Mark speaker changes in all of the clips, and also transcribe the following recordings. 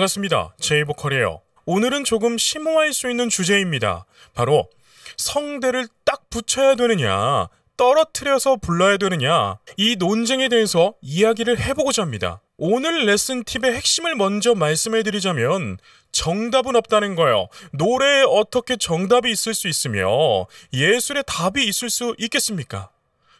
Speaker 1: 반갑습니다. 제이보컬이에요. 오늘은 조금 심오할 수 있는 주제입니다. 바로 성대를 딱 붙여야 되느냐, 떨어뜨려서 불러야 되느냐, 이 논쟁에 대해서 이야기를 해보고자 합니다. 오늘 레슨 팁의 핵심을 먼저 말씀해드리자면 정답은 없다는 거예요. 노래에 어떻게 정답이 있을 수 있으며 예술에 답이 있을 수 있겠습니까?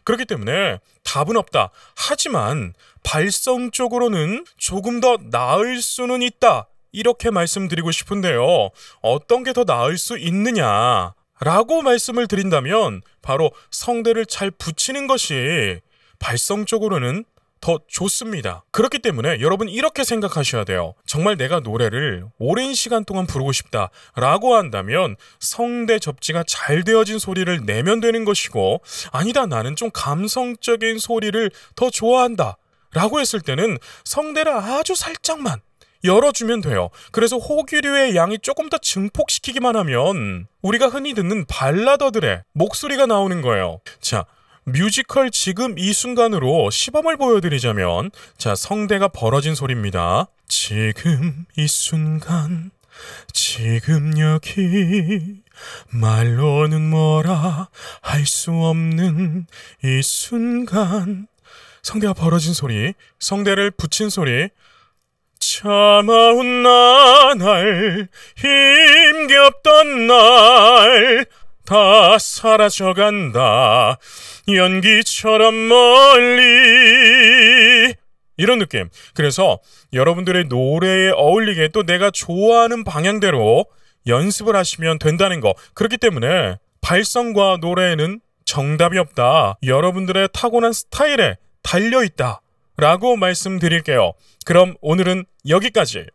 Speaker 1: 그렇기 때문에 답은 없다. 하지만 발성적으로는 조금 더 나을 수는 있다. 이렇게 말씀드리고 싶은데요. 어떤 게 더 나을 수 있느냐? 라고 말씀을 드린다면 바로 성대를 잘 붙이는 것이 발성적으로는 더 좋습니다. 그렇기 때문에 여러분 이렇게 생각하셔야 돼요. 정말 내가 노래를 오랜 시간 동안 부르고 싶다 라고 한다면 성대 접지가 잘 되어진 소리를 내면 되는 것이고 아니다 나는 좀 감성적인 소리를 더 좋아한다 라고 했을 때는 성대를 아주 살짝만 열어주면 돼요. 그래서 호기류의 양이 조금 더 증폭시키기만 하면 우리가 흔히 듣는 발라더들의 목소리가 나오는 거예요. 자, 뮤지컬 지금 이 순간으로 시범을 보여드리자면 자 성대가 벌어진 소리입니다. 지금 이 순간 지금 여기 말로는 뭐라 할 수 없는 이 순간 성대가 벌어진 소리 성대를 붙인 소리 참아온 나날 힘겹던 날다 사라져간다. 연기처럼 멀리. 이런 느낌. 그래서 여러분들의 노래에 어울리게 또 내가 좋아하는 방향대로 연습을 하시면 된다는 거. 그렇기 때문에 발성과 노래에는 정답이 없다. 여러분들의 타고난 스타일에 달려있다. 라고 말씀드릴게요. 그럼 오늘은 여기까지.